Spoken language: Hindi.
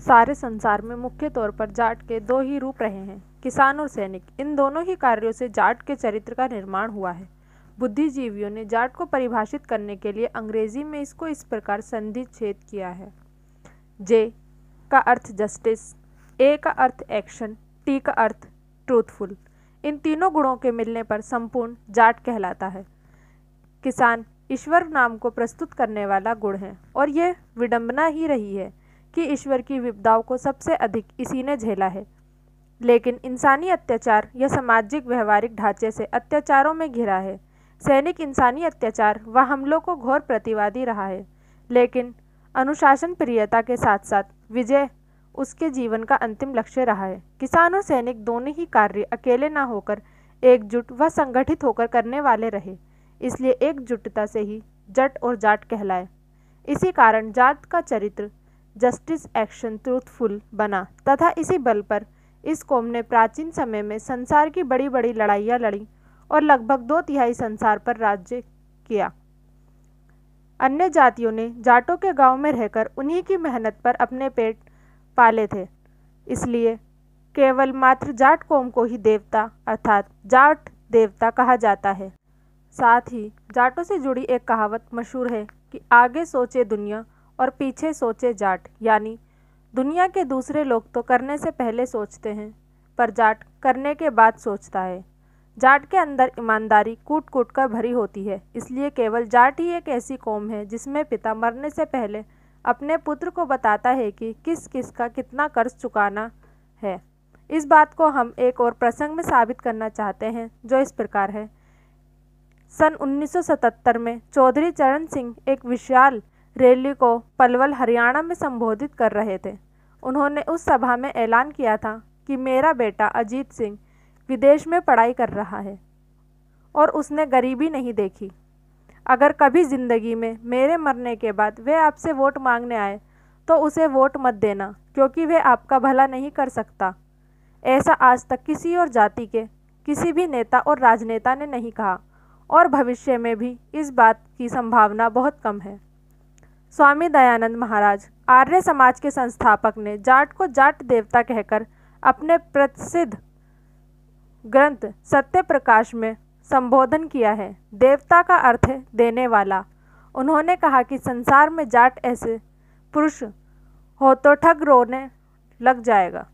सारे संसार में मुख्य तौर पर जाट के दो ही रूप रहे हैं किसान और सैनिक इन दोनों ही कार्यों से जाट के चरित्र का निर्माण हुआ है बुद्धिजीवियों ने जाट को परिभाषित करने के लिए अंग्रेजी में इसको इस प्रकार संधि छेद किया है जे का अर्थ जस्टिस ए का अर्थ एक्शन टी का अर्थ ट्रूथफुल इन तीनों गुणों के मिलने पर संपूर्ण जाट कहलाता है किसान ईश्वर नाम को प्रस्तुत करने वाला गुण है और यह विडंबना ही रही है कि ईश्वर की विपदाओं को सबसे अधिक इसी ने झेला है लेकिन इंसानी अत्याचार यह सामाजिक व्यवहारिक ढांचे से अत्याचारों में घिरा है सैनिक इंसानी अत्याचार व हमलों को घोर प्रतिवादी रहा है लेकिन अनुशासन प्रियता के साथ साथ विजय उसके जीवन का अंतिम लक्ष्य रहा है किसान और सैनिक दोनों ही कार्य अकेले ना होकर एकजुट व संगठित होकर करने वाले रहे इसलिए एकजुटता से ही जट और जाट कहलाए इसी कारण जाट का चरित्र जस्टिस एक्शन ट्रूथफुल बना तथा इसी बल पर इस कौम ने प्राचीन समय में संसार की बड़ी बड़ी लड़ाइयाँ लड़ी और लगभग दो तिहाई संसार पर राज्य किया अन्य जातियों ने जाटों के गांव में रहकर उन्हीं की मेहनत पर अपने पेट पाले थे इसलिए केवल मात्र जाट कौम को ही देवता अर्थात जाट देवता कहा जाता है साथ ही जाटों से जुड़ी एक कहावत मशहूर है कि आगे सोचे दुनिया और पीछे सोचे जाट यानी दुनिया के दूसरे लोग तो करने से पहले सोचते हैं पर जाट करने के बाद सोचता है जाट के अंदर ईमानदारी कूट कूट कर भरी होती है इसलिए केवल जाट ही एक ऐसी कौम है जिसमें पिता मरने से पहले अपने पुत्र को बताता है कि किस किस का कितना कर्ज चुकाना है इस बात को हम एक और प्रसंग में साबित करना चाहते हैं जो इस प्रकार है सन 1977 में चौधरी चरण सिंह एक विशाल रैली को पलवल हरियाणा में संबोधित कर रहे थे उन्होंने उस सभा में ऐलान किया था कि मेरा बेटा अजीत सिंह विदेश में पढ़ाई कर रहा है और उसने गरीबी नहीं देखी अगर कभी ज़िंदगी में मेरे मरने के बाद वे आपसे वोट मांगने आए तो उसे वोट मत देना क्योंकि वे आपका भला नहीं कर सकता ऐसा आज तक किसी और जाति के किसी भी नेता और राजनेता ने नहीं कहा और भविष्य में भी इस बात की संभावना बहुत कम है स्वामी दयानंद महाराज आर्य समाज के संस्थापक ने जाट को जाट देवता कहकर अपने प्रसिद्ध ग्रंथ सत्य प्रकाश में संबोधन किया है देवता का अर्थ है देने वाला उन्होंने कहा कि संसार में जाट ऐसे पुरुष हो तो ठग रोने लग जाएगा